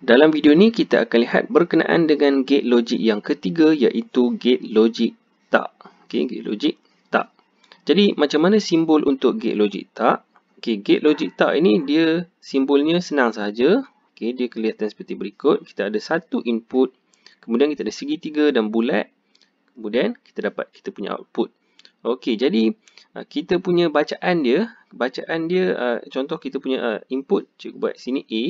Dalam video ni kita akan lihat berkenaan dengan gate logik yang ketiga iaitu gate logik tak. Okey, gate logik tak. Jadi macam mana simbol untuk gate logik tak? Okey, gate logik tak ini dia simbolnya senang saja. Okey, dia kelihatan seperti berikut. Kita ada satu input, kemudian kita ada segitiga dan bulat. Kemudian kita dapat kita punya output. Okey, jadi ah, kita punya bacaan dia, bacaan dia ah, contoh kita punya ah, input cikgu buat sini A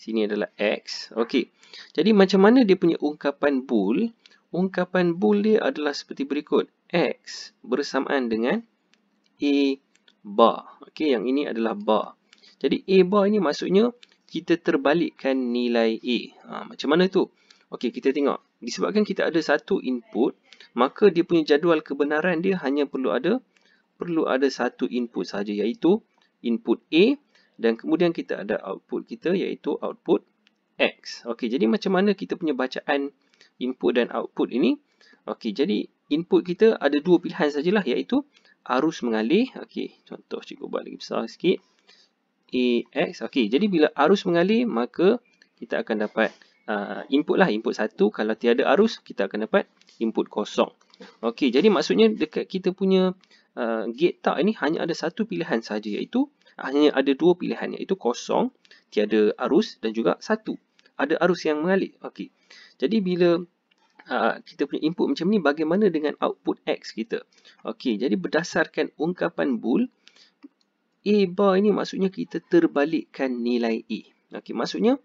sini adalah X. Okey. Jadi macam mana dia punya ungkapan bool? Ungkapan bool dia adalah seperti berikut. X bersamaan dengan A bar. Okey, yang ini adalah bar. Jadi A bar ini maksudnya kita terbalikkan nilai A. Ha, macam mana tu? Okey, kita tengok. Disebabkan kita ada satu input, maka dia punya jadual kebenaran dia hanya perlu ada perlu ada satu input saja iaitu input A dan kemudian kita ada output kita iaitu output X. Okey, jadi macam mana kita punya bacaan input dan output ini? Okey, jadi input kita ada dua pilihan sajalah iaitu arus mengalih. Okey, contoh cikgu buat lagi besar sikit. AX. Okey, jadi bila arus mengalih maka kita akan dapat uh, input lah. Input satu. Kalau tiada arus kita akan dapat input kosong. Okey, jadi maksudnya dekat kita punya uh, gate tak ni hanya ada satu pilihan saja iaitu hanya ada dua pilihan iaitu kosong tiada arus dan juga satu ada arus yang mengalir okey jadi bila uh, kita punya input macam ni bagaimana dengan output x kita okey jadi berdasarkan ungkapan bool a bar ini maksudnya kita terbalikkan nilai a okey maksudnya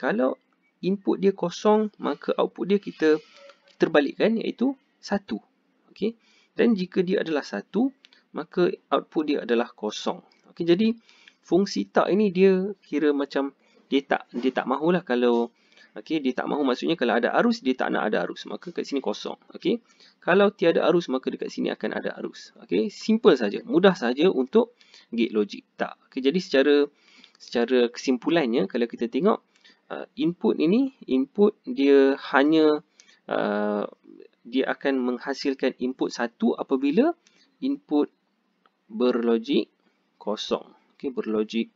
kalau input dia kosong maka output dia kita terbalikkan iaitu satu okey dan jika dia adalah satu, maka output dia adalah kosong. Okay, jadi fungsi tak ini dia kira macam dia tak dia tak mahu lah kalau okay, dia tak mahu maksudnya kalau ada arus dia tak nak ada arus maka kat sini kosong Okay, kalau tiada arus maka dekat sini akan ada arus Okay, simple saja mudah saja untuk gate logic tak Okay, jadi secara secara kesimpulannya kalau kita tengok uh, input ini input dia hanya uh, dia akan menghasilkan input 1 apabila input berlogik kosong. Okey, berlogik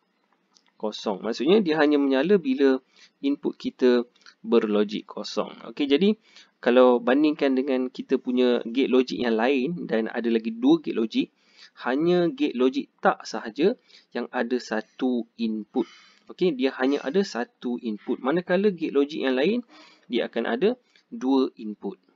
kosong. Maksudnya dia hanya menyala bila input kita berlogik kosong. Okey, jadi kalau bandingkan dengan kita punya gate logik yang lain dan ada lagi dua gate logik, hanya gate logik tak sahaja yang ada satu input. Okey, dia hanya ada satu input. Manakala gate logik yang lain dia akan ada dua input.